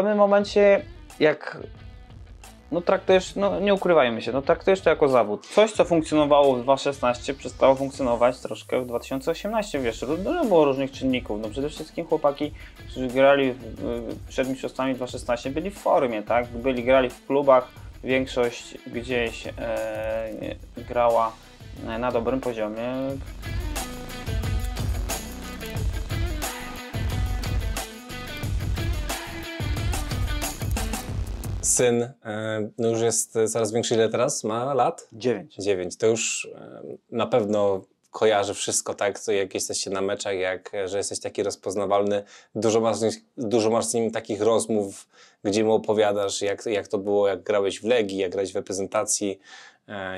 pewnym momencie, jak no traktujesz, no nie ukrywajmy się, no traktujesz to jako zawód. Coś, co funkcjonowało w 2016, przestało funkcjonować troszkę w 2018, wiesz, dużo było różnych czynników. No przede wszystkim chłopaki, którzy grali w, przed mistrzostwami 2016, byli w formie, tak? Byli, grali w klubach, większość gdzieś e, grała e, na dobrym poziomie. syn e, no już jest e, coraz większy, ile teraz ma lat? Dziewięć. Dziewięć. To już e, na pewno kojarzy wszystko, tak? Co, jak jesteście na meczach, jak, że jesteś taki rozpoznawalny. Dużo masz, dużo masz z nim takich rozmów, gdzie mu opowiadasz, jak, jak to było, jak grałeś w Legii, jak grałeś w reprezentacji,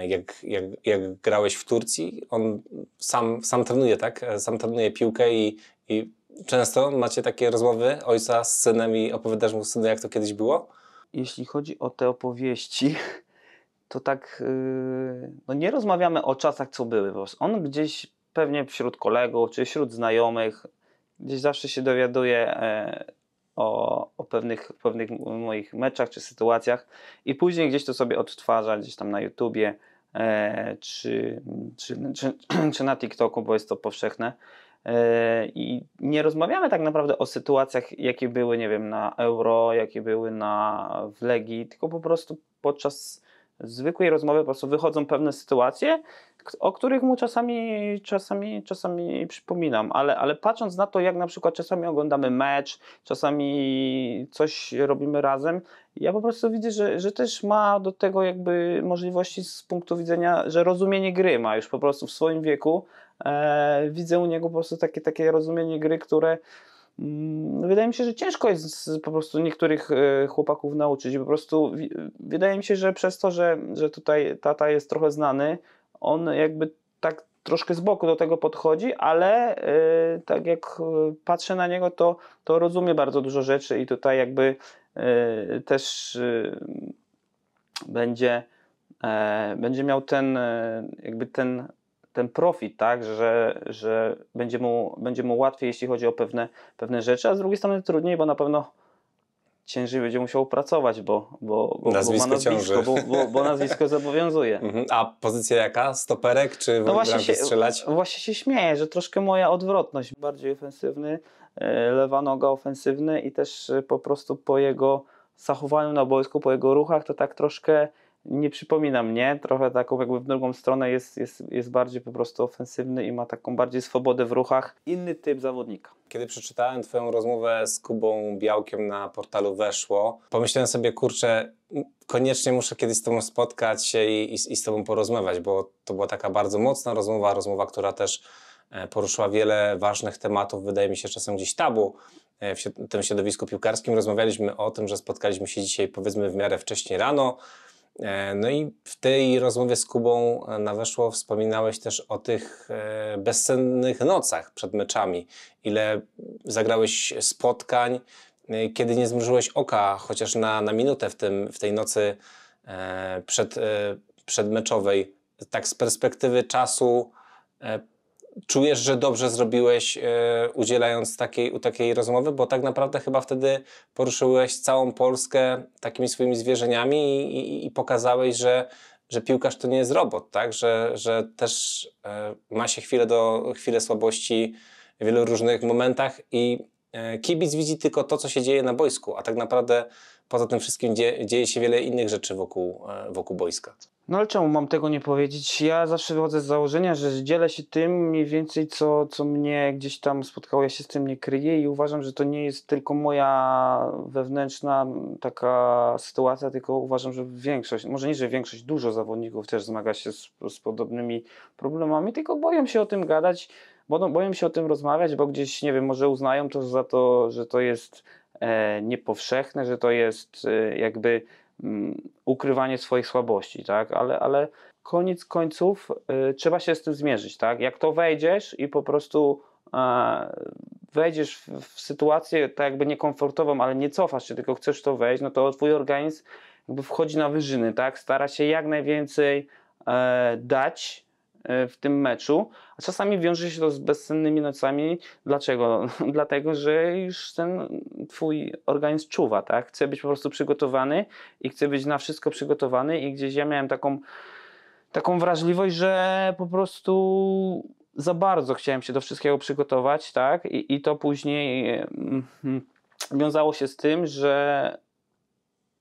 jak, jak, jak grałeś w Turcji. On sam, sam trenuje, tak? Sam trenuje piłkę i, i często macie takie rozmowy ojca z synem i opowiadasz mu synu, jak to kiedyś było? jeśli chodzi o te opowieści, to tak y, no nie rozmawiamy o czasach, co były. On gdzieś pewnie wśród kolegów czy wśród znajomych gdzieś zawsze się dowiaduje e, o, o pewnych, pewnych moich meczach czy sytuacjach i później gdzieś to sobie odtwarza gdzieś tam na YouTubie e, czy, czy, czy, czy na TikToku, bo jest to powszechne. E, I nie rozmawiamy tak naprawdę o sytuacjach, jakie były, nie wiem, na euro, jakie były na w Legii, tylko po prostu podczas zwykłej rozmowy po prostu wychodzą pewne sytuacje, o których mu czasami, czasami, czasami przypominam, ale, ale patrząc na to, jak na przykład czasami oglądamy mecz, czasami coś robimy razem, ja po prostu widzę, że, że też ma do tego jakby możliwości z punktu widzenia, że rozumienie gry ma już po prostu w swoim wieku, E, widzę u niego po prostu takie, takie rozumienie gry, które mm, Wydaje mi się, że ciężko jest po prostu niektórych e, chłopaków nauczyć. Po prostu wydaje mi się, że przez to, że, że tutaj tata jest trochę znany, on jakby tak troszkę z boku do tego podchodzi, ale e, tak jak patrzę na niego, to, to rozumie bardzo dużo rzeczy i tutaj jakby też będzie, będzie miał ten, jakby ten ten profit, tak, że, że będzie, mu, będzie mu łatwiej, jeśli chodzi o pewne, pewne rzeczy, a z drugiej strony trudniej, bo na pewno ciężej będzie musiał pracować, bo, bo, bo, nazwisko, bo nazwisko bo, bo, bo, nazwisko zobowiązuje. Mhm. A pozycja jaka? Stoperek czy no właśnie się, strzelać? Właśnie się śmieję, że troszkę moja odwrotność. Bardziej ofensywny, e, lewa noga ofensywny i też e, po prostu po jego zachowaniu na boisku, po jego ruchach to tak troszkę nie przypomina mnie, trochę taką jakby w drugą stronę jest, jest, jest bardziej po prostu ofensywny i ma taką bardziej swobodę w ruchach. Inny typ zawodnika. Kiedy przeczytałem Twoją rozmowę z Kubą Białkiem na portalu Weszło, pomyślałem sobie, kurczę, koniecznie muszę kiedyś z Tobą spotkać się i, i, i z Tobą porozmawiać, bo to była taka bardzo mocna rozmowa, rozmowa, która też e, poruszyła wiele ważnych tematów, wydaje mi się czasem gdzieś tabu e, w tym środowisku piłkarskim. Rozmawialiśmy o tym, że spotkaliśmy się dzisiaj powiedzmy w miarę wcześniej rano, E, no i w tej rozmowie z Kubą e, na weszło wspominałeś też o tych e, bezsennych nocach przed meczami. Ile zagrałeś spotkań, kiedy nie zmrużyłeś oka chociaż na, na minutę w, tym, w tej nocy przed, przedmeczowej. Tak z perspektywy czasu czujesz, że dobrze zrobiłeś e, udzielając takiej, takiej rozmowy, bo tak naprawdę chyba wtedy poruszyłeś całą Polskę takimi swoimi zwierzeniami i, i, i pokazałeś, że, że piłkarz to nie jest robot, tak? że, że też e, ma się chwilę, do, chwilę słabości w wielu różnych momentach i e, Kibic widzi tylko to, co się dzieje na boisku, a tak naprawdę poza tym wszystkim dzieje, dzieje się wiele innych rzeczy wokół, wokół boiska. No ale czemu mam tego nie powiedzieć? Ja zawsze wychodzę z założenia, że dzielę się tym mniej więcej, co, co mnie gdzieś tam spotkało. Ja się z tym nie kryję i uważam, że to nie jest tylko moja wewnętrzna taka sytuacja, tylko uważam, że większość, może nie, że większość, dużo zawodników też zmaga się z, z podobnymi problemami, tylko boją się o tym gadać, bo, boją się o tym rozmawiać, bo gdzieś, nie wiem, może uznają to za to, że to jest e, niepowszechne, że to jest e, jakby Mm, ukrywanie swoich słabości, tak? Ale, ale koniec końców y, trzeba się z tym zmierzyć, tak? Jak to wejdziesz i po prostu e, wejdziesz w, w sytuację tak jakby niekomfortową, ale nie cofasz się, tylko chcesz to wejść, no to twój organizm jakby wchodzi na wyżyny, tak? Stara się jak najwięcej e, dać E, w tym meczu, a czasami wiąże się to z bezsennymi nocami. Dlaczego? Dlatego, że już ten twój organizm czuwa, tak? Chce być po prostu przygotowany i chce być na wszystko przygotowany i gdzieś ja miałem taką, taką wrażliwość, że po prostu za bardzo chciałem się do wszystkiego przygotować, tak? I, i to później mm, wiązało się z tym, że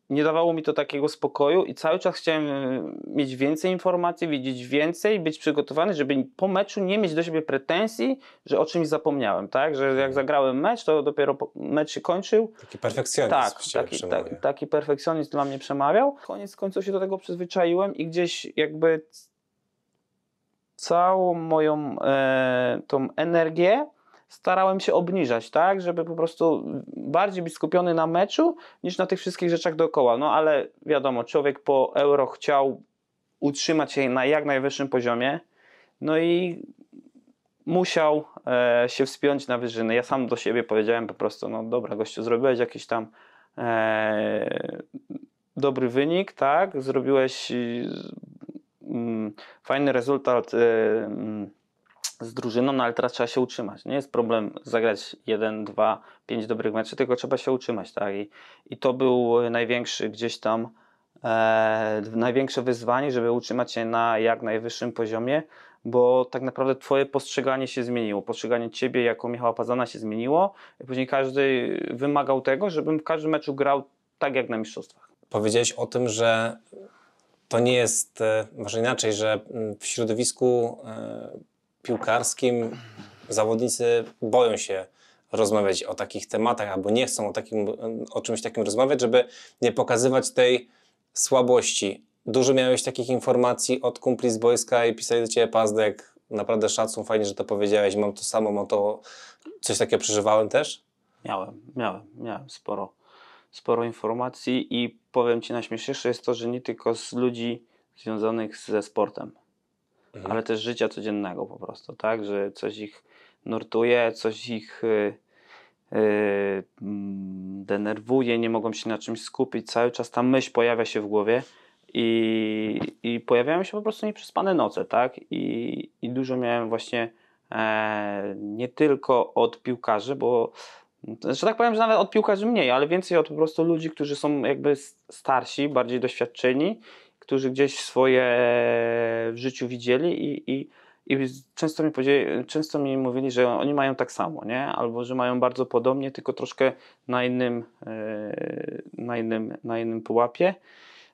nie dawało mi to takiego spokoju i cały czas chciałem e, mieć więcej informacji, wiedzieć więcej, być przygotowany, żeby po meczu nie mieć do siebie pretensji, że o czymś zapomniałem, tak? Że jak mhm. zagrałem mecz, to dopiero mecz się kończył. Taki perfekcjonizm. Tak, taki, ta, taki perfekcjonizm dla mnie przemawiał. Koniec końców się do tego przyzwyczaiłem i gdzieś jakby całą moją e, tą energię starałem się obniżać, tak, żeby po prostu bardziej być skupiony na meczu niż na tych wszystkich rzeczach dookoła. No ale wiadomo, człowiek po euro chciał utrzymać się na jak najwyższym poziomie, no i musiał e, się wspiąć na wyżyny. Ja sam do siebie powiedziałem po prostu, no dobra, gościu, zrobiłeś jakiś tam e, dobry wynik, tak, zrobiłeś mm, fajny rezultat. E, mm, z drużyną, no ale teraz trzeba się utrzymać. Nie jest problem zagrać jeden dwa pięć dobrych meczów, tylko trzeba się utrzymać. Tak? I, I to był największy gdzieś tam e, największe wyzwanie, żeby utrzymać się na jak najwyższym poziomie, bo tak naprawdę twoje postrzeganie się zmieniło, postrzeganie ciebie jako Michała Pazana się zmieniło i później każdy wymagał tego, żebym w każdym meczu grał tak jak na mistrzostwach. Powiedziałeś o tym, że to nie jest, e, może inaczej, że mm, w środowisku e, piłkarskim zawodnicy boją się rozmawiać o takich tematach albo nie chcą o, takim, o czymś takim rozmawiać, żeby nie pokazywać tej słabości. Dużo miałeś takich informacji od kumpli z boiska i pisali do Ciebie Pazdek, naprawdę szacun, fajnie, że to powiedziałeś, mam to samo, mam to, coś takiego przeżywałem też? Miałem, miałem, miałem sporo, sporo informacji i powiem Ci najśmieszniejsze jest to, że nie tylko z ludzi związanych ze sportem mhm. ale też życia codziennego po prostu, tak? Że coś ich nurtuje, coś ich yy, yy, denerwuje, nie mogą się na czymś skupić, cały czas ta myśl pojawia się w głowie i, i pojawiają się po prostu nieprzespane noce, tak? I, i dużo miałem właśnie e, nie tylko od piłkarzy, bo że tak powiem, że nawet od piłkarzy mniej, ale więcej od po prostu ludzi, którzy są jakby starsi, bardziej doświadczeni którzy gdzieś swoje w życiu widzieli i, i, i często, mi często mi mówili, że oni mają tak samo, nie? albo że mają bardzo podobnie, tylko troszkę na innym, e, na innym, na innym pułapie.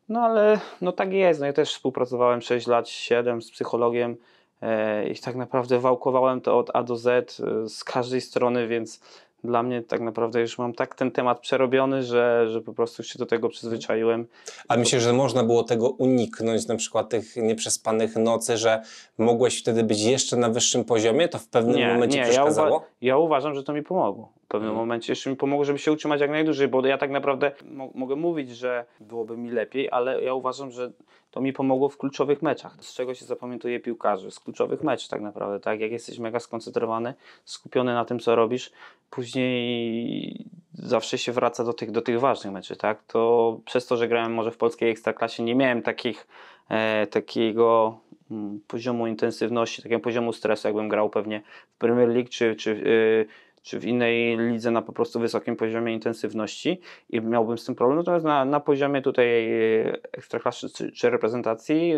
No ale no tak jest. No ja też współpracowałem 6 lat, 7 z psychologiem e, i tak naprawdę wałkowałem to od A do Z e, z każdej strony, więc dla mnie tak naprawdę już mam tak ten temat przerobiony, że, że po prostu się do tego przyzwyczaiłem. A myślę, że można było tego uniknąć, na przykład tych nieprzespanych nocy, że mogłeś wtedy być jeszcze na wyższym poziomie? To w pewnym nie, momencie nie, przeszkadzało? Ja, uwa ja uważam, że to mi pomogło w pewnym mhm. momencie jeszcze mi pomogło, żeby się utrzymać jak najdłużej, bo ja tak naprawdę mo mogę mówić, że byłoby mi lepiej, ale ja uważam, że to mi pomogło w kluczowych meczach, z czego się zapamiętuje piłkarzy, z kluczowych meczów tak naprawdę, tak? Jak jesteś mega skoncentrowany, skupiony na tym, co robisz, później zawsze się wraca do tych, do tych ważnych meczów, tak? To przez to, że grałem może w polskiej ekstraklasie, nie miałem takich, e, takiego mm, poziomu intensywności, takiego poziomu stresu, jakbym grał pewnie w Premier League czy, czy y, czy w innej lidze na po prostu wysokim poziomie intensywności i miałbym z tym problem. Natomiast na, na poziomie tutaj e, ekstraklasy czy, czy, reprezentacji e,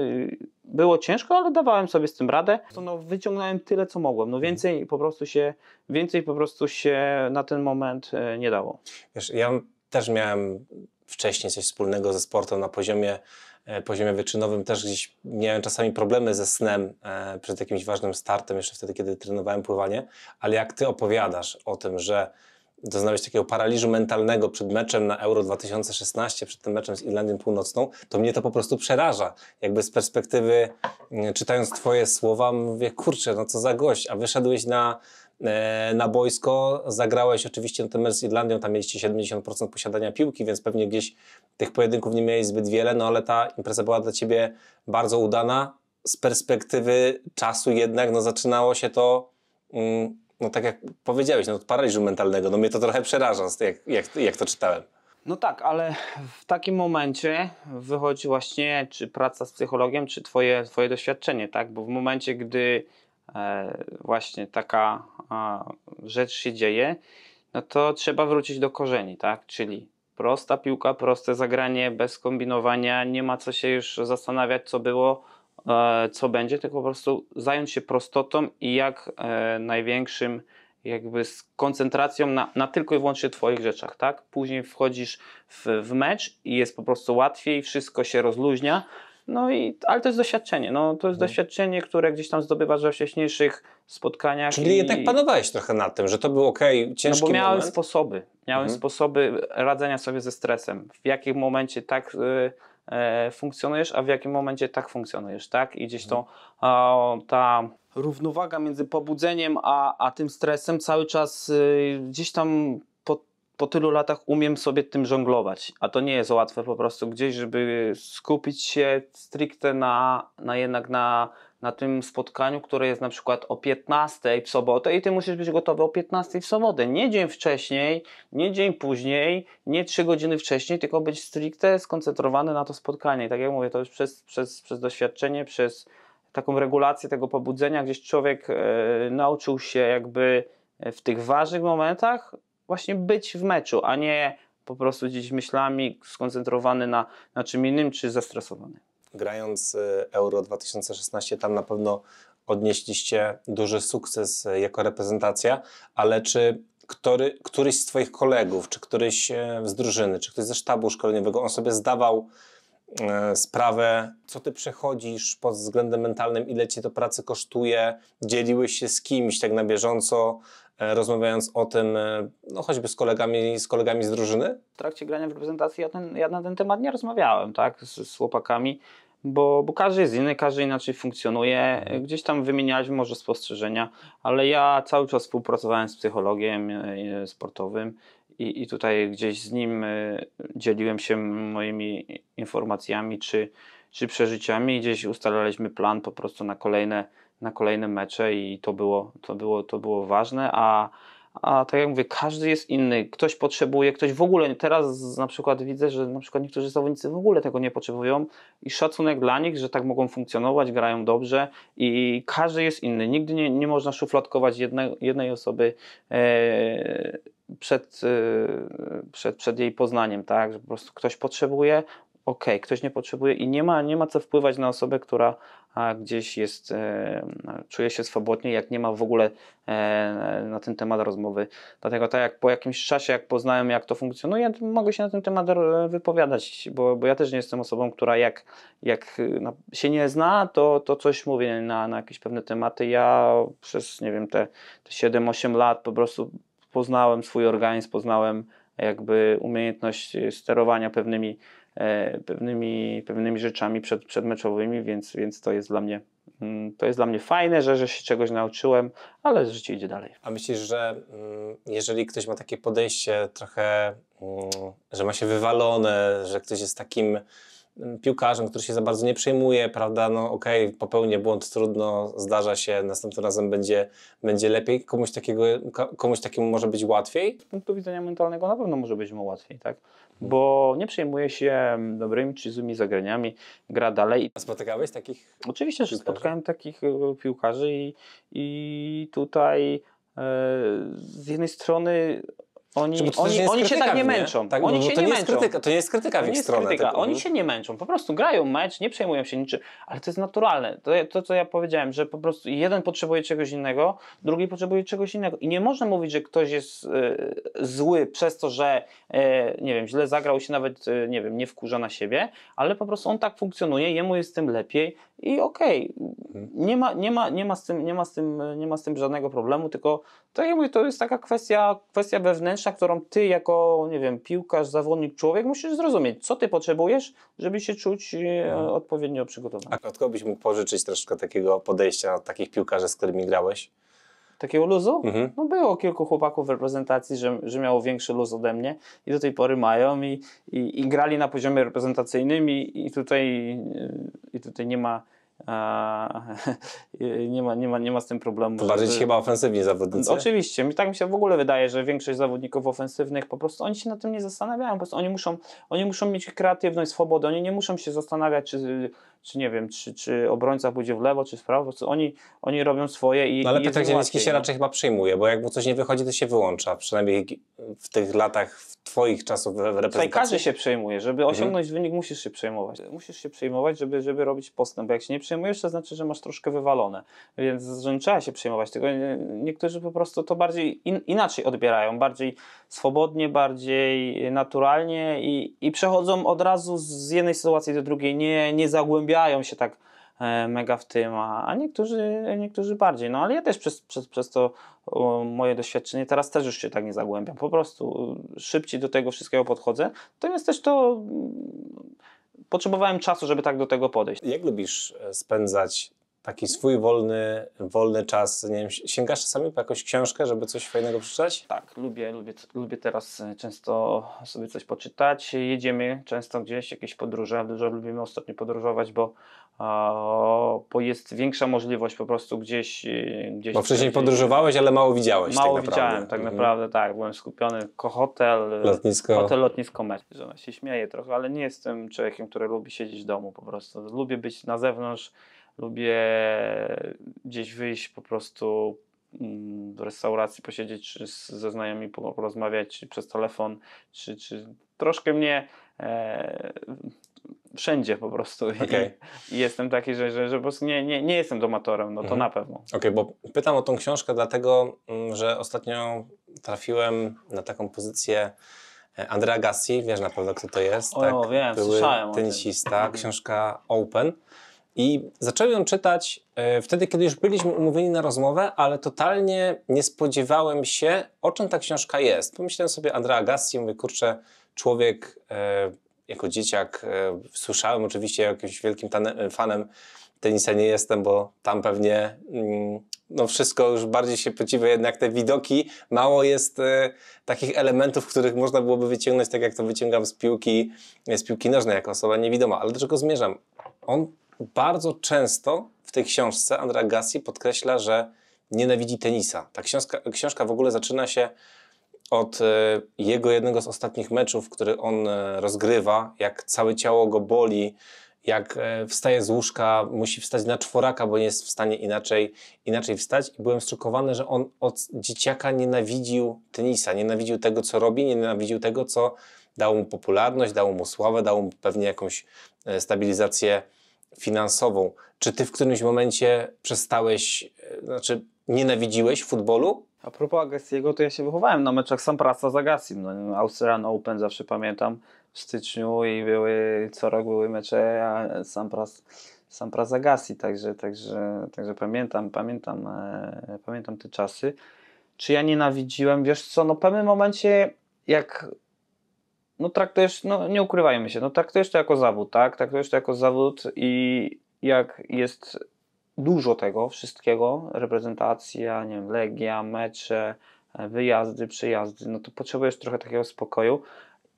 było ciężko, ale dawałem sobie z tym radę. To no, wyciągnąłem tyle, co mogłem. No więcej mhm. po prostu się, więcej po prostu się na ten moment e, nie dało. Wiesz, ja też miałem wcześniej coś wspólnego ze sportem na poziomie E, poziomie wyczynowym też gdzieś miałem czasami problemy ze snem e, przed jakimś ważnym startem, jeszcze wtedy, kiedy trenowałem pływanie, ale jak ty opowiadasz o tym, że doznałeś takiego paraliżu mentalnego przed meczem na Euro 2016, przed tym meczem z Irlandią Północną, to mnie to po prostu przeraża. Jakby z perspektywy, mm, czytając twoje słowa, mówię, kurczę, no co za gość, a wyszedłeś na E, na boisko. Zagrałeś oczywiście na ten mecz z Irlandią, tam mieliście 70% posiadania piłki, więc pewnie gdzieś tych pojedynków nie miałeś zbyt wiele, no ale ta impreza była dla Ciebie bardzo udana. Z perspektywy czasu jednak no, zaczynało się to, mm, no tak jak powiedziałeś, no, od paraliżu mentalnego. No mnie to trochę przeraża, jak, jak, jak to czytałem. No tak, ale w takim momencie wychodzi właśnie czy praca z psychologiem, czy twoje, twoje doświadczenie, tak? Bo w momencie, gdy e, właśnie taka a, rzecz się dzieje, no to trzeba wrócić do korzeni, tak? Czyli prosta piłka, proste zagranie, bez kombinowania, nie ma co się już zastanawiać, co było, e, co będzie, tylko po prostu zająć się prostotą i jak e, największym jakby z koncentracją na, na, tylko i wyłącznie Twoich rzeczach, tak? Później wchodzisz w, w, mecz i jest po prostu łatwiej, wszystko się rozluźnia, no i, ale to jest doświadczenie, no, to jest mhm. doświadczenie, które gdzieś tam zdobywasz we wcześniejszych spotkaniach. Czyli i... jednak panowałeś trochę nad tym, że to był ok, ciężki No bo miałem moment. sposoby, miałem mhm. sposoby radzenia sobie ze stresem. W jakim momencie tak... Y e, funkcjonujesz, a w jakim momencie tak funkcjonujesz, tak? I gdzieś mhm. to ta równowaga między pobudzeniem a, a tym stresem cały czas y, gdzieś tam po tylu latach umiem sobie tym żonglować, a to nie jest łatwe po prostu gdzieś, żeby skupić się stricte na, na jednak na, na tym spotkaniu, które jest na przykład o 15 w sobotę i ty musisz być gotowy o 15 w sobotę, nie dzień wcześniej, nie dzień później, nie 3 godziny wcześniej, tylko być stricte skoncentrowany na to spotkanie. I tak jak mówię, to już przez, przez, przez doświadczenie, przez taką regulację tego pobudzenia, gdzieś człowiek e, nauczył się jakby w tych ważnych momentach właśnie być w meczu, a nie po prostu gdzieś myślami skoncentrowany na, na czym innym czy zestresowany. Grając y, Euro 2016 tam na pewno odnieśliście duży sukces y, jako reprezentacja, ale czy który, któryś z Twoich kolegów, czy któryś y, z drużyny, czy ktoś ze sztabu szkoleniowego, on sobie zdawał E, sprawę, co ty przechodzisz pod względem mentalnym, ile cię to pracy kosztuje, dzieliłeś się z kimś tak na bieżąco, e, rozmawiając o tym, e, no choćby z kolegami, z kolegami z drużyny? W trakcie grania w reprezentacji ja, ten, ja na ten temat nie rozmawiałem, tak, z, z chłopakami, bo, bo każdy jest inny, każdy inaczej funkcjonuje. Mhm. Gdzieś tam wymieniałeś może spostrzeżenia, ale ja cały czas współpracowałem z psychologiem sportowym, i, i tutaj gdzieś z nim y, dzieliłem się moimi informacjami czy, czy przeżyciami. Gdzieś ustalaliśmy plan po prostu na kolejne, na kolejne mecze i to było, to było, to było ważne, a a tak jak mówię, każdy jest inny. Ktoś potrzebuje, ktoś w ogóle. Teraz na przykład widzę, że na przykład niektórzy zawodnicy w ogóle tego nie potrzebują i szacunek dla nich, że tak mogą funkcjonować, grają dobrze i każdy jest inny. Nigdy nie, nie można szufladkować jednej, jednej osoby. E, przed, y, przed, przed jej poznaniem, tak? Że po prostu ktoś potrzebuje, ok, ktoś nie potrzebuje i nie ma, nie ma co wpływać na osobę, która gdzieś jest, y, czuje się swobodnie, jak nie ma w ogóle e, na ten temat rozmowy. Dlatego tak jak po jakimś czasie, jak poznałem, jak to funkcjonuje, to mogę się na ten temat e, wypowiadać, bo, bo ja też nie jestem osobą, która jak, jak y, się nie zna, to, to coś mówię na, na jakieś pewne tematy. Ja przez, nie wiem, te, te 7-8 lat po prostu poznałem swój organizm, poznałem jakby umiejętność e, sterowania pewnymi, e, pewnymi, pewnymi rzeczami przed, przedmeczowymi, więc, więc to jest dla mnie mm, to jest dla mnie fajne, że, że się czegoś nauczyłem, ale życie idzie dalej. A myślisz, że mm, jeżeli ktoś ma takie podejście trochę, mm, że ma się wywalone, że ktoś jest takim piłkarzem, który się za bardzo nie przejmuje, prawda, no okej, okay, popełnię błąd, trudno, zdarza się, następnym razem będzie, będzie lepiej, komuś, takiego, komuś takiemu może być łatwiej? Z punktu widzenia mentalnego na pewno może być mu łatwiej, tak, bo nie przejmuje się dobrymi czy złymi zagraniami, gra dalej. A spotykałeś takich Oczywiście, że spotkałem takich e, piłkarzy i, i tutaj e, z jednej strony oni, oni, oni się tak nie męczą. Tak, oni no się to nie, jest męczą. krytyka, to nie jest krytyka w To nie ich jest stronę. krytyka. Oni się nie męczą, po prostu grają mecz, nie przejmują się niczym, ale to jest naturalne. To, to, co ja powiedziałem, że po prostu jeden potrzebuje czegoś innego, drugi potrzebuje czegoś innego. I nie można mówić, że ktoś jest y, zły przez to, że y, nie wiem, źle zagrał się nawet, y, nie wiem, nie wkurza na siebie, ale po prostu on tak funkcjonuje, jemu jest z tym lepiej i okej, mhm. nie, ma, nie, ma, nie, ma tym, nie, tym, nie ma z tym żadnego problemu, tylko tak jak mówię, to jest taka kwestia, kwestia wewnętrzna, którą ty jako, nie wiem, piłkarz, zawodnik, człowiek musisz zrozumieć, co ty potrzebujesz, żeby się czuć e, mhm. odpowiednio przygotowany. A kogo byś mógł pożyczyć troszkę takiego podejścia, takich piłkarzy, z którymi grałeś? Takiego luzu? Mhm. No było kilku chłopaków w reprezentacji, że, że miało większy luz ode mnie i do tej pory mają i, i, i grali na poziomie reprezentacyjnym i, i, tutaj, e, i tutaj nie ma nie, ma, nie, ma, nie ma z tym problemu. To bardziej że... chyba ofensywni zawodnicy. Oczywiście. Mi tak mi się w ogóle wydaje, że większość zawodników ofensywnych po prostu oni się na tym nie zastanawiają. Po prostu oni muszą, oni muszą mieć kreatywność, swobodę. Oni nie muszą się zastanawiać, czy, czy nie wiem, czy, czy obrońca pójdzie w lewo, czy w prawo. oni, oni robią swoje i. No ale i Piotr Zieliński się no. raczej chyba przyjmuje, bo jak mu coś nie wychodzi, to się wyłącza. Przynajmniej w tych latach w Twoich czasów w reprezentacji. Tutaj każdy się przejmuje. Żeby mhm. osiągnąć mhm. wynik, musisz się przejmować. Musisz się przejmować, żeby, żeby robić postęp. Bo jak się nie przejmujesz, to znaczy, że masz troszkę wywalone, więc że nie trzeba się przejmować tego. Niektórzy po prostu to bardziej in, inaczej odbierają, bardziej swobodnie, bardziej naturalnie i, i przechodzą od razu z jednej sytuacji do drugiej, nie, nie zagłębiają się tak e, mega w tym, a, a niektórzy, niektórzy bardziej. No ale ja też przez, przez, przez to moje doświadczenie teraz też już się tak nie zagłębiam. Po prostu y, szybciej do tego wszystkiego podchodzę. Natomiast też to potrzebowałem czasu, żeby tak do tego podejść. Jak lubisz e, spędzać taki swój wolny, wolny czas, nie wiem, sięgasz czasami po jakąś książkę, żeby coś fajnego przeczytać? Tak, lubię, lubię, lubię teraz e, często sobie coś poczytać. Jedziemy często gdzieś, jakieś podróże, dużo lubimy ostatnio podróżować, bo, o, bo jest większa możliwość po prostu gdzieś... E, gdzieś bo wcześniej gdzieś, podróżowałeś, ale mało widziałeś tak Mało tak widziałem, tak mhm. naprawdę, tak. Byłem skupiony, hotel, e, lotnisko. hotel, lotnisko, mecz. Żona się śmieje trochę, ale nie jestem człowiekiem, który lubi siedzieć w domu po prostu. Lubię być na zewnątrz, lubię gdzieś wyjść po prostu do mm, restauracji, posiedzieć czy ze znajomymi, porozmawiać czy przez telefon, czy, czy troszkę mnie e, wszędzie po prostu. Okay. I, I, jestem taki, że, że, że po prostu nie, nie, nie jestem domatorem, no to mhm. na pewno. Okej, okay, bo pytam o tą książkę dlatego, mm, że ostatnio trafiłem na taką pozycję e, Andrea Gassi, wiesz na pewno kto to jest. O, tak? wiem, Były słyszałem tenisista, mhm. książka Open. I zacząłem ją czytać e, wtedy, kiedy już byliśmy umówieni na rozmowę, ale totalnie nie spodziewałem się, o czym ta książka jest. Pomyślałem sobie Andrea Agassi, mówię, kurczę, człowiek e, jako dzieciak, e, słyszałem oczywiście, jakimś wielkim tane, fanem tenisa nie jestem, bo tam pewnie mm, no wszystko już bardziej się podziwia, jednak te widoki, mało jest takich elementów, których można byłoby wyciągnąć, tak jak to wyciągam z piłki, z piłki nożnej jako osoba niewidoma. Ale do czego zmierzam? On bardzo często w tej książce Andrea Gassi podkreśla, że nienawidzi tenisa. Ta książka, książka w ogóle zaczyna się od e, jego jednego z ostatnich meczów, który on e, rozgrywa, jak całe ciało go boli, jak e, wstaje z łóżka, musi wstać na czworaka, bo nie jest w stanie inaczej, inaczej wstać. I byłem zszokowany, że on od dzieciaka nienawidził tenisa, nienawidził tego, co robi, nienawidził tego, co dało mu popularność, dało mu sławę, dało mu pewnie jakąś stabilizację finansową, czy ty w którymś momencie przestałeś, e, znaczy nienawidziłeś futbolu? A propos Agassiego, to ja się wychowałem na meczach sam praca z Agassim. No, no, Austrian Open zawsze pamiętam w styczniu i były, co rok były mecze sam pras, sam pras Agassi, także, także, także pamiętam, pamiętam, e, pamiętam te czasy. Czy ja nienawidziłem? Wiesz co, no w pewnym momencie jak no traktujesz, no nie ukrywajmy się, no traktujesz to jako zawód, tak? Traktujesz to jako zawód i jak jest dużo tego wszystkiego, reprezentacja, nie wiem, legia, mecze, wyjazdy, przyjazdy, no to potrzebujesz trochę takiego spokoju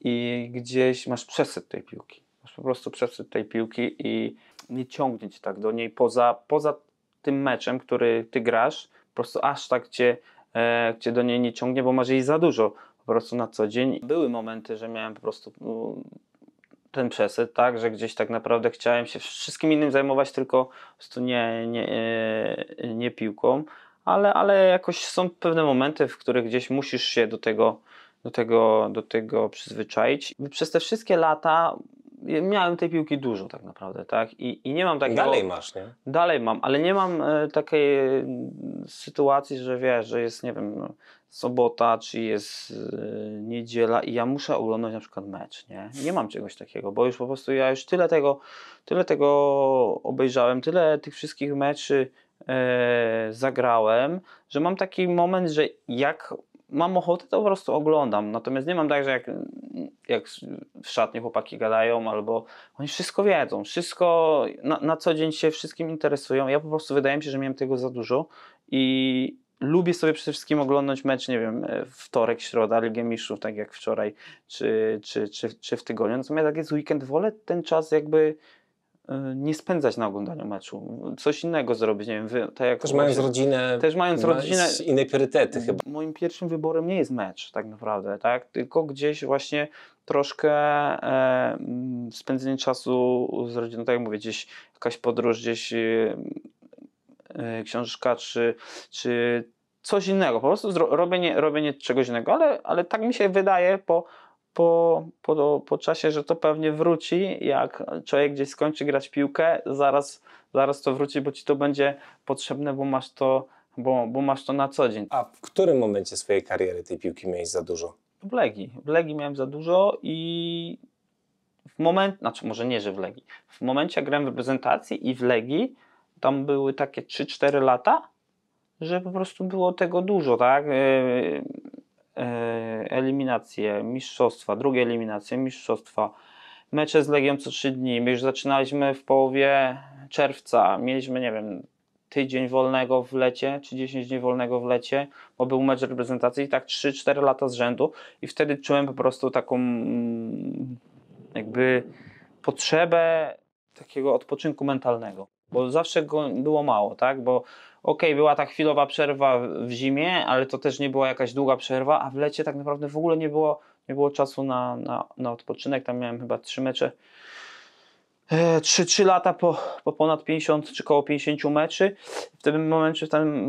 i gdzieś masz przesyt tej piłki. Masz po prostu przesyt tej piłki i nie ciągnąć tak do niej poza, poza tym meczem, który ty grasz, po prostu aż tak cię, e, cię do niej nie ciągnie, bo masz jej za dużo prostu na co dzień. Były momenty, że miałem po prostu no, ten przesyt, tak, że gdzieś tak naprawdę chciałem się wszystkim innym zajmować, tylko po prostu nie, nie, e, nie piłką, ale, ale jakoś są pewne momenty, w których gdzieś musisz się do tego, do tego, do tego przyzwyczaić. Przez te wszystkie lata miałem tej piłki dużo tak naprawdę, tak? I, i nie mam takiego... Dalej masz, nie? Dalej mam, ale nie mam e, takiej e, sytuacji, że wiesz, że jest, nie wiem, sobota, czy jest e, niedziela i ja muszę oglądać na przykład mecz, nie? Nie mam czegoś takiego, bo już po prostu ja już tyle tego, tyle tego obejrzałem, tyle tych wszystkich meczy e, zagrałem, że mam taki moment, że jak mam ochotę, to po prostu oglądam. Natomiast nie mam tak, że jak, jak w szatni chłopaki gadają, albo oni wszystko wiedzą, wszystko na, na co dzień się wszystkim interesują. Ja po prostu wydaje mi się, że miałem tego za dużo i, lubię sobie przede wszystkim oglądać mecz, nie wiem, wtorek, środa, Ligę Mistrzów, tak jak wczoraj, czy, czy, czy, czy w tygodniu. Natomiast jak jest weekend, wolę ten czas jakby Y, nie spędzać na oglądaniu meczu, coś innego zrobić, nie wiem, wy, tak jak też mając rodzinę, też mając rodzinę, inne priorytety chyba. Moim pierwszym wyborem nie jest mecz tak naprawdę, tak, tylko gdzieś właśnie troszkę e, spędzenie czasu z rodziną, tak jak mówię, gdzieś jakaś podróż, gdzieś e, książka, czy, czy coś innego, po prostu robienie, robienie czegoś innego, ale, ale tak mi się wydaje po po, po, po czasie, że to pewnie wróci, jak człowiek gdzieś skończy grać piłkę, zaraz, zaraz to wróci, bo ci to będzie potrzebne, bo masz to, bo, bo masz to na co dzień. A w którym momencie swojej kariery tej piłki miałeś za dużo? W Legii. W Legii miałem za dużo i w moment, znaczy może nie, że w Legii. W momencie jak grałem w reprezentacji i w Legii, tam były takie 3-4 lata, że po prostu było tego dużo, tak? Yy, E, eliminacje, mistrzostwa, drugie eliminacje, mistrzostwa, mecze z Legią co trzy dni. My już zaczynaliśmy w połowie czerwca, mieliśmy, nie wiem, tydzień wolnego w lecie, czy 10 dni wolnego w lecie, bo był mecz reprezentacji i tak 3-4 lata z rzędu i wtedy czułem po prostu taką mm, jakby potrzebę takiego odpoczynku mentalnego, bo zawsze go było mało, tak, bo Okej, okay, była ta chwilowa przerwa w zimie, ale to też nie była jakaś długa przerwa, a w lecie tak naprawdę w ogóle nie było, nie było czasu na, na, na odpoczynek. Tam miałem chyba trzy mecze. 3, e, 3 lata po, po ponad 50 czy koło 50 meczy. W tym momencie, w tym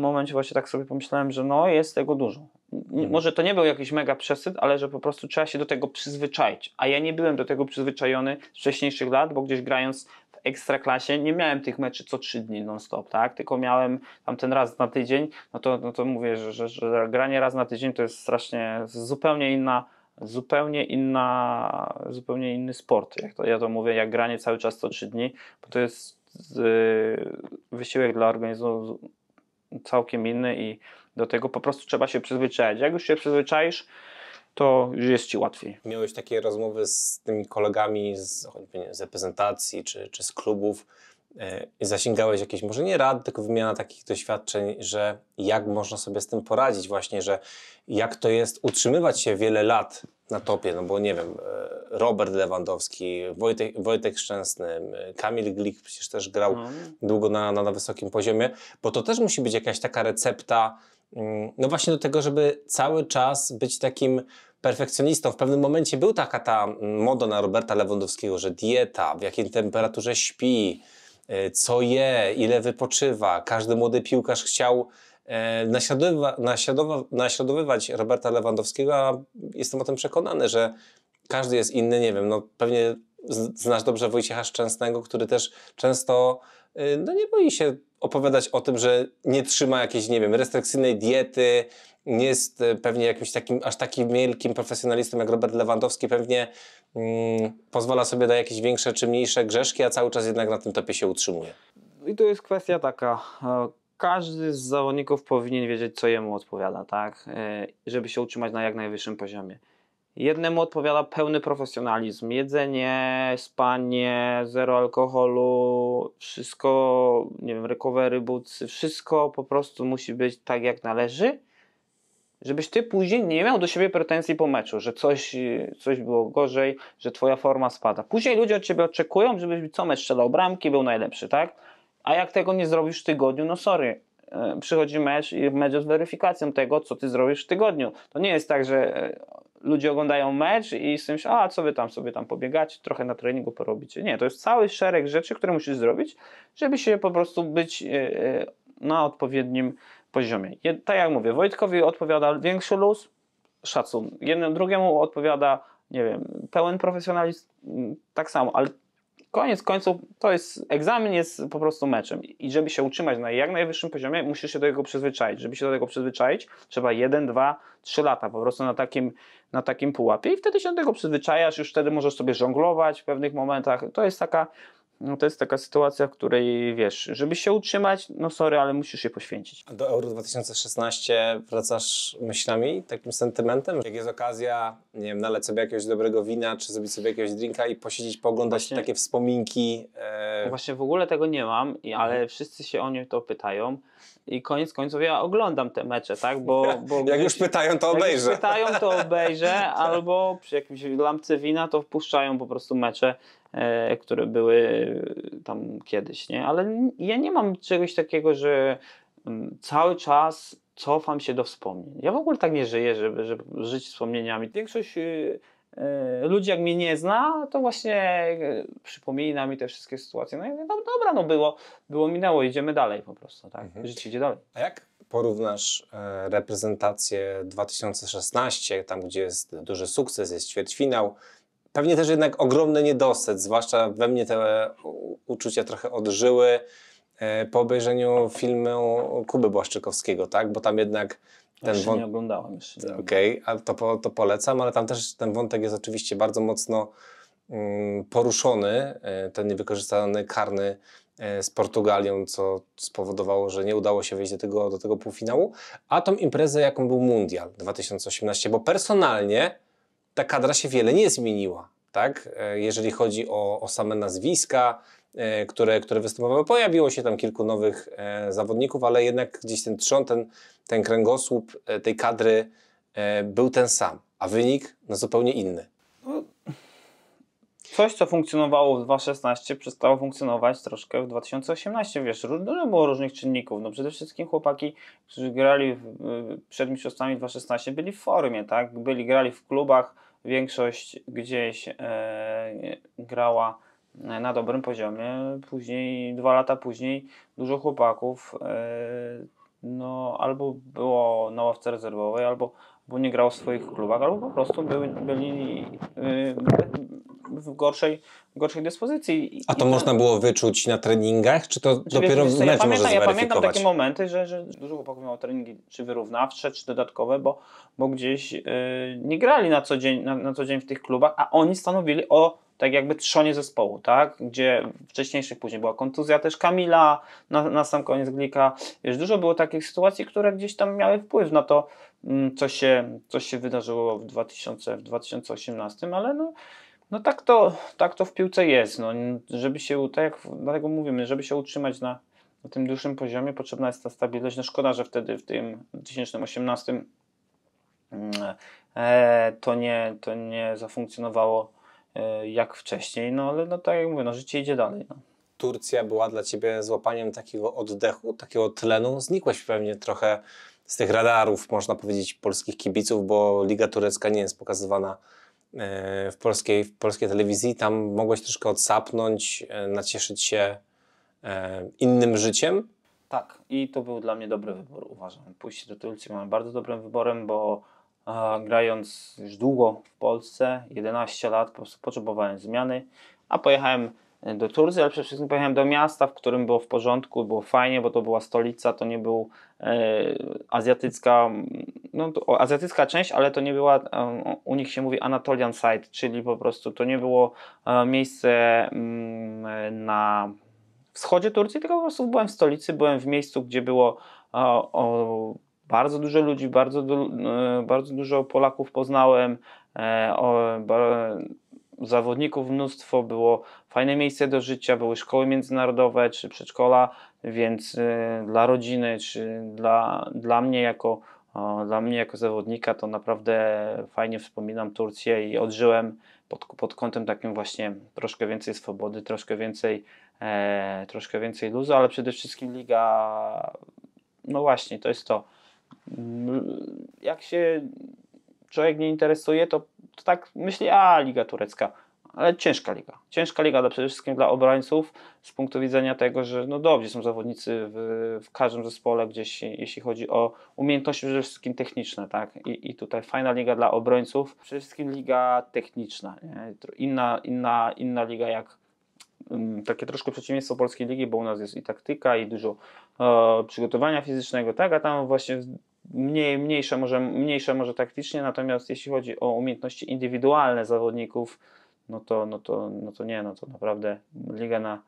momencie właśnie tak sobie pomyślałem, że no jest tego dużo. Mhm. Może to nie był jakiś mega przesyt, ale że po prostu trzeba się do tego przyzwyczaić. A ja nie byłem do tego przyzwyczajony z wcześniejszych lat, bo gdzieś grając ekstraklasie nie miałem tych meczy co trzy dni non-stop, tak? Tylko miałem tam ten raz na tydzień, no to, no to mówię, że, że, że granie raz na tydzień to jest strasznie zupełnie inna zupełnie inna, zupełnie inny sport. Jak to, ja to mówię, jak granie cały czas co trzy dni, bo to jest yy, wysiłek dla organizmu całkiem inny i do tego po prostu trzeba się przyzwyczaić. Jak już się przyzwyczaisz, to jest ci łatwiej. Miałeś takie rozmowy z tymi kolegami z, z reprezentacji czy, czy z klubów e, i zasięgałeś jakieś, może nie rad, tylko wymiana takich doświadczeń, że jak można sobie z tym poradzić właśnie, że jak to jest utrzymywać się wiele lat na topie, no bo nie wiem, e, Robert Lewandowski, Wojtek, Wojtek Szczęsny, Kamil Glik przecież też grał no. długo na, na, na wysokim poziomie, bo to też musi być jakaś taka recepta, Mm, no właśnie do tego, żeby cały czas być takim perfekcjonistą. W pewnym momencie był taka ta mm, moda na Roberta Lewandowskiego, że dieta, w jakiej temperaturze śpi, e, co je, ile wypoczywa. Każdy młody piłkarz chciał e, naśladowa, naśladowywać Roberta Lewandowskiego, a jestem o tym przekonany, że każdy jest inny, nie wiem, no pewnie znasz dobrze Wojciecha Szczęsnego, który też często y, no nie boi się opowiadać o tym, że nie trzyma jakiejś, nie wiem, restrykcyjnej diety, nie jest e, pewnie jakimś takim, aż takim wielkim profesjonalistą jak Robert Lewandowski, pewnie mm, pozwala sobie na jakieś większe czy mniejsze grzeszki, a cały czas jednak na tym topie się utrzymuje. I tu jest kwestia taka, e, każdy z zawodników powinien wiedzieć, co jemu odpowiada, tak? E, żeby się utrzymać na jak najwyższym poziomie. Jednemu odpowiada pełny profesjonalizm, jedzenie, spanie, zero alkoholu, wszystko, nie wiem, recovery boots, wszystko po prostu musi być tak jak należy, żebyś ty później nie miał do siebie pretensji po meczu, że coś, coś było gorzej, że twoja forma spada. Później ludzie od ciebie oczekują, żebyś co mecz strzelał bramki, był najlepszy, tak? A jak tego nie zrobisz w tygodniu, no sorry, e, przychodzi mecz i mecz z weryfikacją tego, co ty zrobisz w tygodniu. To nie jest tak, że ludzie oglądają mecz i z tym, a co wy tam sobie tam pobiegacie, trochę na treningu porobicie. Nie, to jest cały szereg rzeczy, które musisz zrobić, żeby się po prostu być e, e, na odpowiednim poziomie. Tak jak mówię, Wojtkowi odpowiada większy luz, szacun. Jednym drugiemu odpowiada, nie wiem, pełen profesjonalizm, mm, tak samo, ale koniec końców to jest, egzamin jest po prostu meczem i żeby się utrzymać na jak najwyższym poziomie, musisz się do tego przyzwyczaić. Żeby się do tego przyzwyczaić, trzeba 1, 2, 3 lata po prostu na takim, na takim pułapie i wtedy się do tego przyzwyczajasz, już wtedy możesz sobie żonglować w pewnych momentach. To jest taka no to jest taka sytuacja, w której wiesz, żeby się utrzymać, no sorry, ale musisz się poświęcić. A do Euro 2016 wracasz myślami, takim sentymentem? Jak jest okazja, nie wiem, naleć sobie jakiegoś dobrego wina, czy zrobić sobie jakiegoś drinka i posiedzieć, pooglądać Właśnie... takie wspominki? E... No właśnie w ogóle tego nie mam, mhm. ale mhm. wszyscy się o nie to pytają. I koniec końców ja oglądam te mecze, tak? Bo, bo jak gdzieś, już pytają, to obejrzę. Jak już pytają, to obejrzę, albo przy jakimś lampce wina to wpuszczają po prostu mecze E, które były e, tam kiedyś, nie? Ale ja nie mam czegoś takiego, że mm, cały czas cofam się do wspomnień. Ja w ogóle tak nie żyję, żeby, żeby żyć wspomnieniami. Większość y, y, ludzi, jak mnie nie zna, to właśnie e, przypomina mi te wszystkie sytuacje. No i no, dobra, no było, było, minęło, idziemy dalej po prostu, tak? Mhm. Życie idzie dalej. A jak porównasz reprezentację 2016, tam gdzie jest duży sukces, jest ćwierćfinał, pewnie też jednak ogromny niedosyt, zwłaszcza we mnie te uczucia trochę odżyły e, po obejrzeniu filmu Kuby Błaszczykowskiego, tak? Bo tam jednak ten wątek... nie oglądałem jeszcze. Okej, okay, to, po, to polecam, ale tam też ten wątek jest oczywiście bardzo mocno mm, poruszony, e, ten niewykorzystany karny e, z Portugalią, co spowodowało, że nie udało się wejść do tego, do tego półfinału, a tą imprezę, jaką był Mundial 2018, bo personalnie ta kadra się wiele nie zmieniła, tak? E, jeżeli chodzi o, o same nazwiska, e, które, które występowały. Pojawiło się tam kilku nowych e, zawodników, ale jednak gdzieś ten trzon, ten, ten kręgosłup tej kadry był ten sam, a wynik no, zupełnie inny coś, co funkcjonowało w 2016, przestało funkcjonować troszkę w 2018. Wiesz, dużo było różnych czynników. No przede wszystkim chłopaki, którzy grali w, przed mistrzostwami 2016, byli w formie, tak? Byli, grali w klubach, większość gdzieś e, grała e, na dobrym poziomie. Później, dwa lata później, dużo chłopaków e, no, albo było na ławce rezerwowej, albo, nie grało w swoich klubach, albo po prostu byli, byli, e, byli w gorszej, gorszej dyspozycji. A to, można było wyczuć na treningach, czy to znaczy, dopiero wiesz, w meczu ja pamiętam, ja pamiętam takie momenty, że, że dużo chłopaków miało treningi czy wyrównawcze, czy dodatkowe, bo, bo gdzieś yy, nie grali na co, dzień, na, na co dzień w tych klubach, a oni stanowili o tak jakby trzonie zespołu, tak? Gdzie wcześniejszych później była kontuzja też Kamila na, na sam koniec Glika. Wiesz, dużo było takich sytuacji, które gdzieś tam miały wpływ na to, mm, co się, co się wydarzyło w, 2000, w 2018, ale no no tak to, tak to w piłce jest. No, żeby się, tak jak dlatego no, tak mówimy, żeby się utrzymać na, na tym dłuższym poziomie, potrzebna jest ta stabilność. No szkoda, że wtedy w tym 2018 mm, e, to, nie, to nie zafunkcjonowało e, jak wcześniej, no ale no, tak jak mówię, no, życie idzie dalej. No. Turcja była dla Ciebie złapaniem takiego oddechu, takiego tlenu? Znikłeś pewnie trochę z tych radarów, można powiedzieć, polskich kibiców, bo Liga Turecka nie jest pokazywana E, w polskiej, w polskiej telewizji, tam mogłeś troszkę odsapnąć, e, nacieszyć się e, innym życiem. Tak, i to był dla mnie dobry wybór, uważam. Pójście do Turcji mamy bardzo dobrym wyborem, bo a, grając już długo w Polsce, 11 lat, po prostu potrzebowałem zmiany, a pojechałem do Turcji, ale przede wszystkim pojechałem do miasta, w którym było w porządku, było fajnie, bo to była stolica, to nie był e, azjatycka, no, to, azjatycka część, ale to nie była, e, u nich się mówi Anatolian Side, czyli po prostu to nie było e, miejsce m, mm, e, na wschodzie Turcji, tylko po prostu byłem w stolicy, byłem w miejscu, gdzie było o, e, o, bardzo dużo ludzi, bardzo, du, e, bardzo dużo Polaków poznałem, o, zawodników mnóstwo, było fajne miejsce do życia, były szkoły międzynarodowe czy przedszkola, więc y, dla rodziny czy dla, dla mnie jako dla mnie jako zawodnika to naprawdę fajnie wspominam Turcję i odżyłem pod, pod kątem takim właśnie troszkę więcej swobody, troszkę więcej, e, troszkę więcej luzu, ale przede wszystkim liga, no właśnie, to jest to. Jak się człowiek nie interesuje, to, to tak myśli, a Liga Turecka ale ciężka liga. Ciężka liga dla, przede wszystkim dla obrońców z punktu widzenia tego, że no dobrze, są zawodnicy w, w każdym zespole gdzieś, jeśli chodzi o umiejętności przede wszystkim techniczne, tak? I, i tutaj fajna liga dla obrońców, przede wszystkim liga techniczna, Inna, inna, inna liga jak mm, takie troszkę przeciwieństwo polskiej ligi, bo u nas jest i taktyka, i dużo e, przygotowania fizycznego, tak, a tam właśnie mniej, mniejsze, może, mniejsze może taktycznie, natomiast jeśli chodzi o umiejętności indywidualne zawodników, no to, no to, no to nie, no to naprawdę liga na,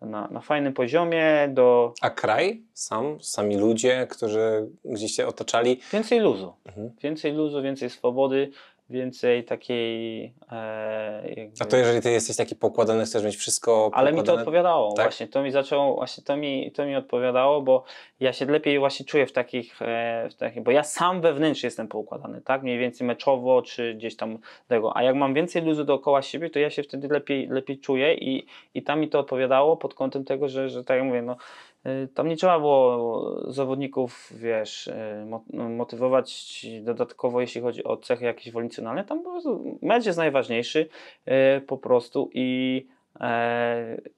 na, na fajnym poziomie. Do... A kraj sam, sami ludzie, którzy gdzieś się otaczali? Więcej luzu, mhm. więcej luzu, więcej swobody więcej takiej. E, jakby... A to jeżeli ty jesteś taki pokładany, chcesz mieć wszystko. Ale mi to odpowiadało tak? właśnie. To mi zaczęło, właśnie to mi, to mi odpowiadało, bo ja się lepiej właśnie czuję w takich, e, w takich, bo ja sam wewnętrznie jestem poukładany, tak? Mniej więcej meczowo, czy gdzieś tam tego. A jak mam więcej luzu dookoła siebie, to ja się wtedy lepiej, lepiej czuję i, i tam mi to odpowiadało pod kątem tego, że, że tak jak mówię, no Y, tam nie trzeba było zawodników, wiesz, y, motywować dodatkowo, jeśli chodzi o cechy jakieś wolicjonalne. Tam po prostu mecz jest najważniejszy y, po prostu i,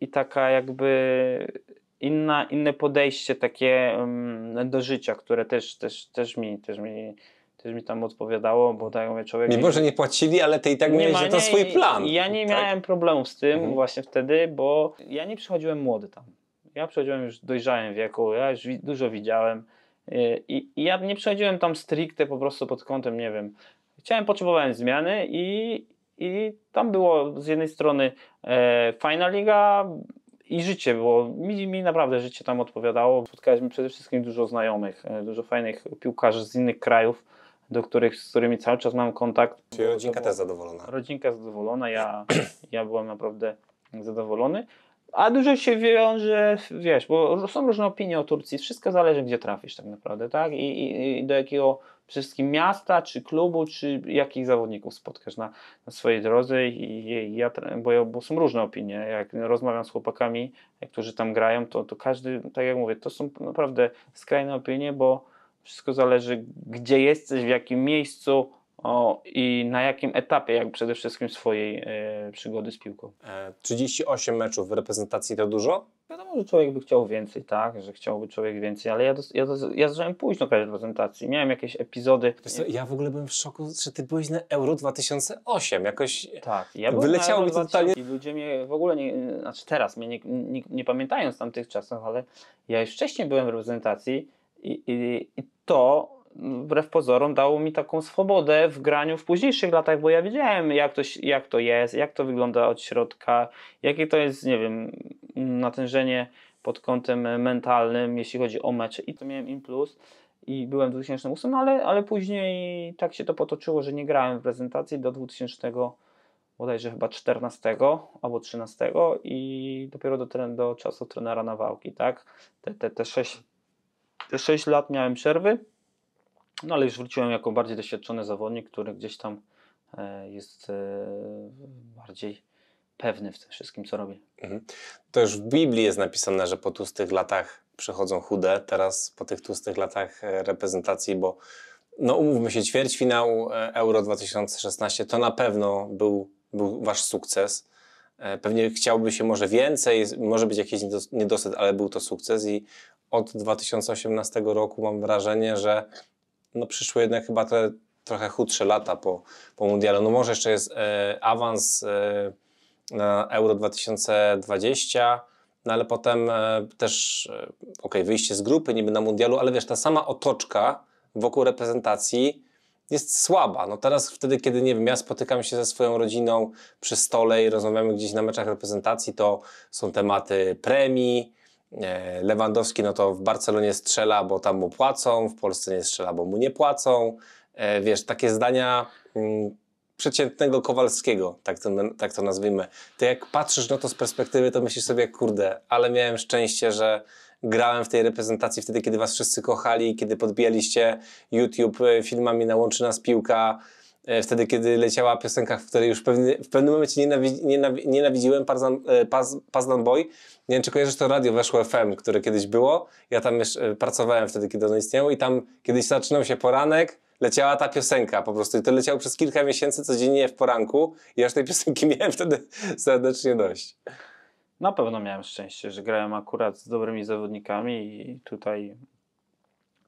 i taka jakby inna, inne podejście takie mm, do życia, które też, też, też mi, też mi też mi tam odpowiadało, bo tak mówię, człowiek... Mimo, że nie płacili, ale ty i tak miałeś że to swój plan. Ja nie tak? miałem problemów z tym mhm. właśnie wtedy, bo ja nie przychodziłem młody tam. Ja przechodziłem już w wieku, ja już dużo widziałem y, i, i ja nie przechodziłem tam stricte po prostu pod kątem, nie wiem, chciałem, potrzebowałem zmiany i, i tam było z jednej strony e, fajna liga i życie, było mi, mi naprawdę życie tam odpowiadało. Spotkaliśmy przede wszystkim dużo znajomych, e, dużo fajnych piłkarzy z innych krajów, do których, z którymi cały czas mam kontakt. Czyli rodzinka też zadowolona. Rodzinka zadowolona, ja, ja byłem naprawdę zadowolony. A dużo się wiąże, wiesz, bo są różne opinie o Turcji, wszystko zależy gdzie trafisz tak naprawdę, tak? I, i, i do jakiego przede wszystkim miasta, czy klubu, czy jakich zawodników spotkasz na, na swojej drodze i, i ja, bo, bo są różne opinie, jak rozmawiam z chłopakami, którzy tam grają, to, to każdy, tak jak mówię, to są naprawdę skrajne opinie, bo wszystko zależy gdzie jesteś, w jakim miejscu, o, i na jakim etapie, jak przede wszystkim swojej e, przygody z piłką. 38 e, meczów w reprezentacji to dużo? Wiadomo, że człowiek by chciał więcej, tak, że chciałby człowiek więcej, ale ja, dos, ja, na ja zacząłem reprezentacji, miałem jakieś epizody. Co, ja w ogóle byłem w szoku, że ty byłeś na Euro 2008, jakoś tak, ja wyleciało mi to totalnie. I ludzie mnie w ogóle, nie, znaczy teraz, mnie nie, nie, nie pamiętając tamtych czasów, ale ja już wcześniej byłem w reprezentacji i, i, i to wbrew pozorom dało mi taką swobodę w graniu w późniejszych latach, bo ja wiedziałem jak to, jak to jest, jak to wygląda od środka, jakie to jest, nie wiem, natężenie pod kątem mentalnym, jeśli chodzi o mecze i to miałem im plus i byłem w 2008, ale, ale później tak się to potoczyło, że nie grałem w prezentacji do 2000 bodajże chyba 14 albo 13 i dopiero do, tren do czasu trenera Nawałki, tak? Te, te, te, 6, te 6 lat miałem przerwy, no ale już wróciłem jako bardziej doświadczony zawodnik, który gdzieś tam e, jest e, bardziej pewny w tym wszystkim, co robi. Mhm. Też w Biblii jest napisane, że po tłustych latach przychodzą chude. Teraz po tych tłustych latach e, reprezentacji, bo no umówmy się, ćwierćfinał Euro 2016 to na pewno był, był wasz sukces. Pewnie chciałby się może więcej, może być jakiś niedosyt, ale był to sukces i od 2018 roku mam wrażenie, że no przyszły jednak chyba te trochę chudsze lata po, po mundialu. No może jeszcze jest e, awans e, na Euro 2020, no ale potem e, też, e, okej, okay, wyjście z grupy niby na mundialu, ale wiesz, ta sama otoczka wokół reprezentacji jest słaba. No teraz wtedy, kiedy nie wiem, ja spotykam się ze swoją rodziną przy stole i rozmawiamy gdzieś na meczach reprezentacji, to są tematy premii, E, Lewandowski no to w Barcelonie strzela, bo tam mu płacą, w Polsce nie strzela, bo mu nie płacą. E, wiesz, takie zdania mm, przeciętnego Kowalskiego, tak to, tak to nazwijmy. Ty jak patrzysz na to z perspektywy, to myślisz sobie, kurde, ale miałem szczęście, że grałem w tej reprezentacji wtedy, kiedy was wszyscy kochali, kiedy podbijaliście YouTube e, filmami na Łączy Nas Piłka, E, wtedy, kiedy leciała piosenka, w której już pewnie, w pewnym momencie nienawidziłem Pazdan e, Paz, Paz Boy. Nie wiem, czy kojarzysz to radio Weszło FM, które kiedyś było. Ja tam e, pracowałem wtedy, kiedy ono istniało i tam kiedyś zaczynał się poranek, leciała ta piosenka po prostu i to leciało przez kilka miesięcy codziennie w poranku i aż tej piosenki miałem wtedy serdecznie dość. Na pewno miałem szczęście, że grałem akurat z dobrymi zawodnikami i tutaj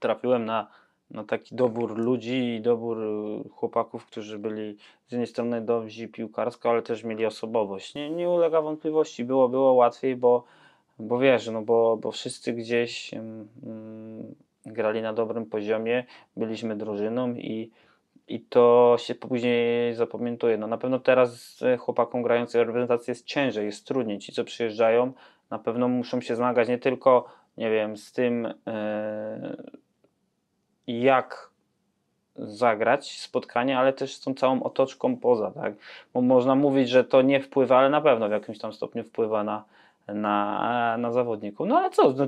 trafiłem na na no, taki dobór ludzi i dobór y, chłopaków, którzy byli z jednej strony dobrzy piłkarsko, ale też mieli osobowość. Nie, nie ulega wątpliwości, było, było łatwiej, bo, bo wiesz, no bo, bo wszyscy gdzieś mm, grali na dobrym poziomie, byliśmy drużyną i, i to się później zapamiętuje. No na pewno teraz chłopakom grającym w reprezentacji jest ciężej, jest trudniej. Ci, co przyjeżdżają, na pewno muszą się zmagać nie tylko, nie wiem, z tym... Yy, jak zagrać spotkanie, ale też z tą całą otoczką poza. Tak? Bo można mówić, że to nie wpływa, ale na pewno w jakimś tam stopniu wpływa na, na, na zawodniku. No ale co, no,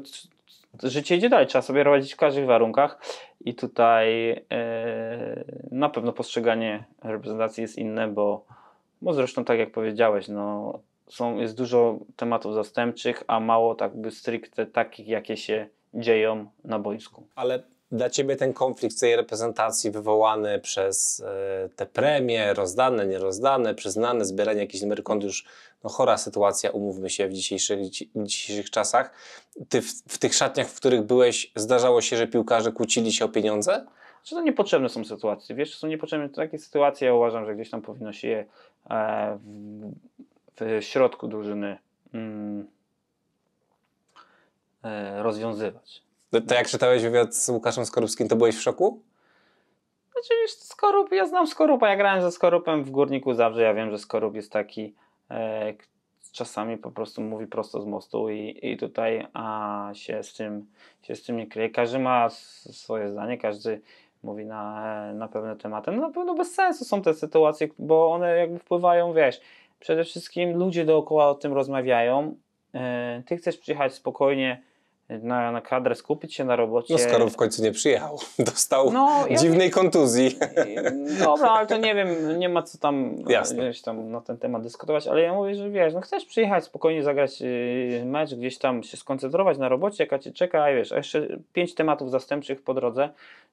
życie idzie dalej, trzeba sobie radzić w każdych warunkach i tutaj e, na pewno postrzeganie reprezentacji jest inne, bo, bo zresztą tak jak powiedziałeś, no, są, jest dużo tematów zastępczych, a mało tak by stricte takich, jakie się dzieją na boisku. Ale dla ciebie ten konflikt tej reprezentacji wywołany przez e, te premie, rozdane, nierozdane, przyznane, zbieranie jakichś numer kont już no chora sytuacja, umówmy się, w dzisiejszych, w dzisiejszych czasach. Ty w, w, tych szatniach, w których byłeś, zdarzało się, że piłkarze kłócili się o pieniądze? Czy to niepotrzebne są sytuacje? Wiesz, są niepotrzebne takie sytuacje. Ja uważam, że gdzieś tam powinno się je e, w, środku drużyny mm, e, rozwiązywać. To, no to, jak czytałeś wywiad z Łukaszem Skorupskim, to byłeś w szoku? Oczywiście Skorup, ja znam Skorupa, ja grałem ze Skorupem w Górniku Zabrze, ja wiem, że Skorup jest taki, e, czasami po prostu mówi prosto z mostu i, i tutaj a, się, z tym, się z tym nie kryje. Każdy ma swoje zdanie, każdy mówi na, na pewne tematy. No na pewno bez sensu są te sytuacje, bo one jakby wpływają, wiesz, przede wszystkim ludzie dookoła o tym rozmawiają. E, ty chcesz przyjechać spokojnie, na, na kadrę, skupić się na robocie. No skoro w końcu nie przyjechał, dostał no, ja dziwnej nie, kontuzji. Dobra, ale to nie wiem, nie ma co tam, e, tam na ten temat dyskutować, ale ja mówię, że wiesz, no chcesz przyjechać, spokojnie zagrać e, mecz, gdzieś tam się skoncentrować na robocie, jaka cię czeka, a wiesz, a jeszcze pięć tematów zastępczych po drodze,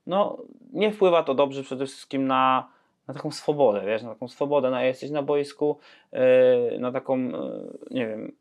no nie wpływa to dobrze przede wszystkim na na taką swobodę, wiesz, na taką swobodę, na, jesteś na boisku, yy, na taką, yy, nie wiem,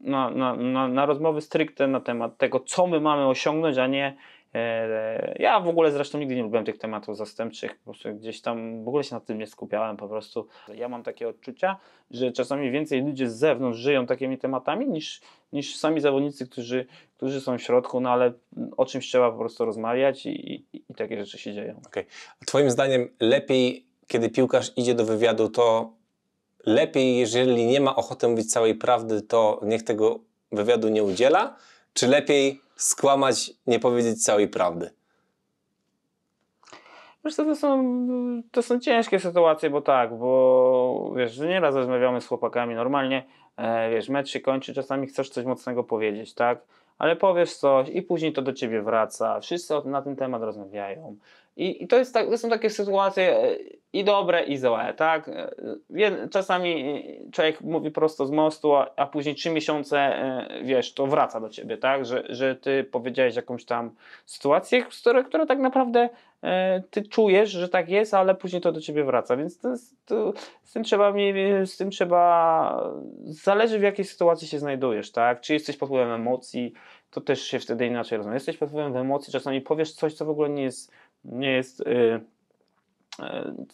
na, na, na, na rozmowy stricte na temat tego, co my mamy osiągnąć, a nie e, ja w ogóle zresztą nigdy nie lubiłem tych tematów zastępczych, gdzieś tam w ogóle się nad tym nie skupiałem po prostu. Ja mam takie odczucia, że czasami więcej ludzie z zewnątrz żyją takimi tematami niż, niż sami zawodnicy, którzy, którzy są w środku, no ale o czymś trzeba po prostu rozmawiać i, i, i takie rzeczy się dzieją. Okay. Twoim zdaniem lepiej, kiedy piłkarz idzie do wywiadu, to lepiej, jeżeli nie ma ochoty mówić całej prawdy, to niech tego wywiadu nie udziela? Czy lepiej skłamać, nie powiedzieć całej prawdy? Wiesz to są, to są ciężkie sytuacje, bo tak, bo wiesz, że nieraz rozmawiamy z chłopakami normalnie, e, wiesz, mecz się kończy, czasami chcesz coś mocnego powiedzieć, tak? Ale powiesz coś i później to do ciebie wraca, wszyscy na ten temat rozmawiają. I, i to, jest tak, to są takie sytuacje, e, i dobre, i złe, tak? Czasami człowiek mówi prosto z mostu, a, później trzy miesiące, e, wiesz, to wraca do ciebie, tak? Że, że ty powiedziałeś jakąś tam sytuację, która, która tak naprawdę e, ty czujesz, że tak jest, ale później to do ciebie wraca, więc to, to, z, tym trzeba, z tym trzeba, zależy w jakiej sytuacji się znajdujesz, tak? Czy jesteś pod wpływem emocji, to też się wtedy inaczej rozumie. Jesteś pod wpływem emocji, czasami powiesz coś, co w ogóle nie jest, nie jest yy,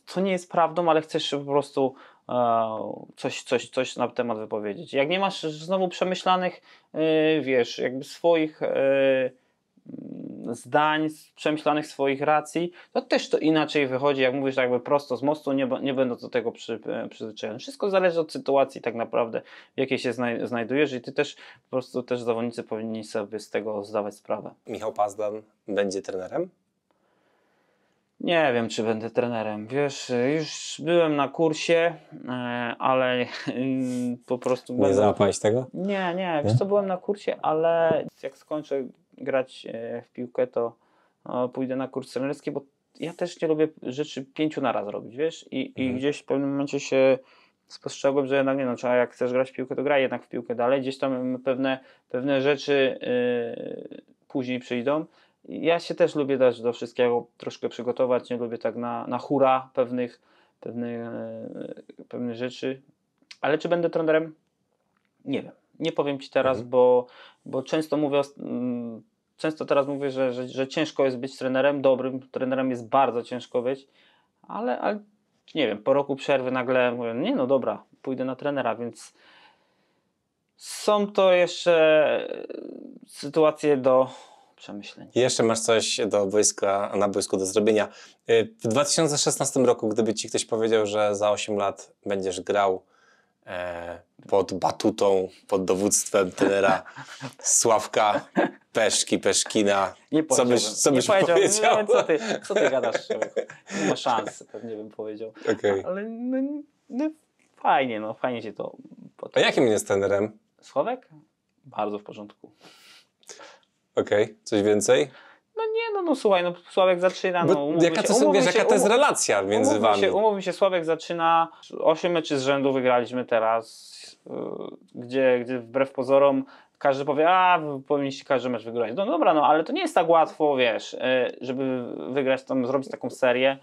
co nie jest prawdą, ale chcesz po prostu e, coś, coś, coś na temat wypowiedzieć. Jak nie masz znowu przemyślanych, e, wiesz, jakby swoich e, mm, zdań, przemyślanych swoich racji, to też to inaczej wychodzi, jak mówisz jakby prosto z mostu, nie, nie będąc do tego przy, przyzwyczajony. Wszystko zależy od sytuacji tak naprawdę, w jakiej się znaj znajdujesz i ty też, po prostu też zawodnicy powinni sobie z tego zdawać sprawę. Michał Pazdan będzie trenerem? Nie wiem, czy będę trenerem. Wiesz, już byłem na kursie, e, ale mm, po prostu. Nie będę... załapałeś tego? Nie, nie. Wiesz, to byłem na kursie, ale jak skończę grać e, w piłkę, to pójdę na kurs trenerski, bo ja też nie lubię rzeczy pięciu na raz robić, wiesz? I, mhm. i gdzieś w pewnym momencie się spostrzegłem, że jednak nie no, trzeba, jak chcesz grać w piłkę, to graj jednak w piłkę dalej. Gdzieś tam pewne, pewne rzeczy yy, później przyjdą ja się też lubię dać do wszystkiego troszkę przygotować, nie lubię tak na, na hura pewnych, pewnych, e, pewnych rzeczy, ale czy będę trenerem? Nie wiem. Nie powiem Ci teraz, mhm. bo, bo często mówię, często teraz mówię, że, że, że, ciężko jest być trenerem, dobrym trenerem jest bardzo ciężko być, ale, ale nie wiem, po roku przerwy nagle mówię, nie no dobra, pójdę na trenera, więc są to jeszcze e, sytuacje do przemyśleń. jeszcze masz coś do boiska, na boisku do zrobienia. Y, w 2016 roku, gdyby ci ktoś powiedział, że za 8 lat będziesz grał e, pod batutą, pod dowództwem tenera Sławka Peszki, Peszkina, nie co byś, co byś nie powiedział? powiedział? co, ty, co ty gadasz? Nie ma szans, pewnie bym powiedział. Okay. Ale no, no, fajnie, no fajnie się to... Potrafi. A jakim jest tenerem? Sławek? Bardzo w porządku. Okej, okay. coś więcej? No nie, no, no słuchaj, no Sławek zaczyna. No, jaka to, się, wiesz, się, jaka to jest relacja między umówmy wami? Się, umówmy się, Sławek zaczyna. Osiem meczy z rzędu wygraliśmy teraz, y, gdzie, gdzie wbrew pozorom każdy powie, a powinniście każdy mecz wygrać. No dobra, no ale to nie jest tak łatwo, wiesz, y, żeby wygrać tam, zrobić taką serię.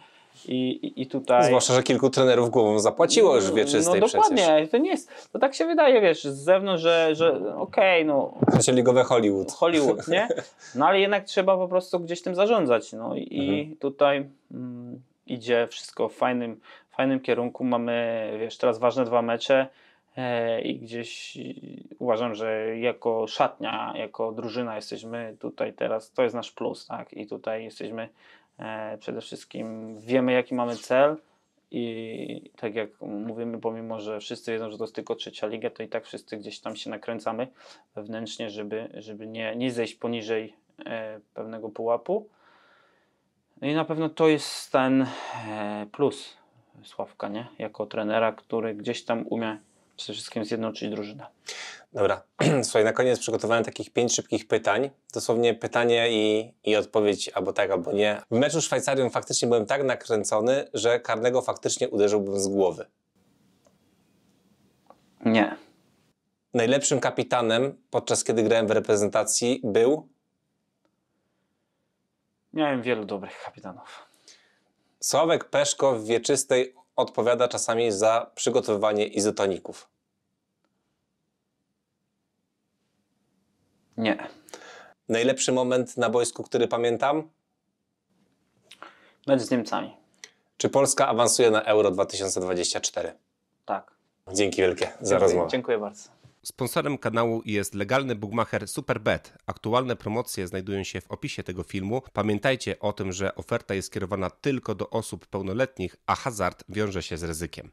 I, i tutaj... Zwłaszcza, że kilku trenerów głową zapłaciło już no, wieczystej no, dokładnie, to nie jest... To tak się wydaje, wiesz, z zewnątrz, że, że okej, okay, no... Znaczy ligowe Hollywood. Hollywood, nie? No ale jednak trzeba po prostu gdzieś tym zarządzać, no i mhm. tutaj mm, idzie wszystko w fajnym, fajnym kierunku. Mamy, wiesz, teraz ważne dwa mecze e, i gdzieś uważam, że jako szatnia, jako drużyna jesteśmy tutaj teraz, to jest nasz plus, tak? I tutaj jesteśmy E, przede wszystkim wiemy, jaki mamy cel. I tak jak mówimy, pomimo że wszyscy wiedzą, że to jest tylko trzecia liga, to i tak wszyscy gdzieś tam się nakręcamy wewnętrznie, żeby, żeby nie, nie zejść poniżej e, pewnego pułapu. No i na pewno to jest ten e, plus Sławka, nie? Jako trenera, który gdzieś tam umie przede wszystkim zjednoczyć drużynę. Dobra, słuchaj, na koniec przygotowałem takich pięć szybkich pytań. Dosłownie pytanie i, i odpowiedź albo tak, albo nie. W meczu z Szwajcarią faktycznie byłem tak nakręcony, że karnego faktycznie uderzyłbym z głowy. Nie. Najlepszym kapitanem podczas kiedy grałem w reprezentacji był? Miałem wielu dobrych kapitanów. Sławek Peszko w wieczystej odpowiada czasami za przygotowywanie izotoników. Nie. Najlepszy moment na boisku, który pamiętam? Mecz z Niemcami. Czy Polska awansuje na Euro 2024? Tak. Dzięki wielkie za Dziękuję. rozmowę. Dziękuję bardzo. Sponsorem kanału jest legalny bugmacher Superbet. Aktualne promocje znajdują się w opisie tego filmu. Pamiętajcie o tym, że oferta jest skierowana tylko do osób pełnoletnich, a hazard wiąże się z ryzykiem.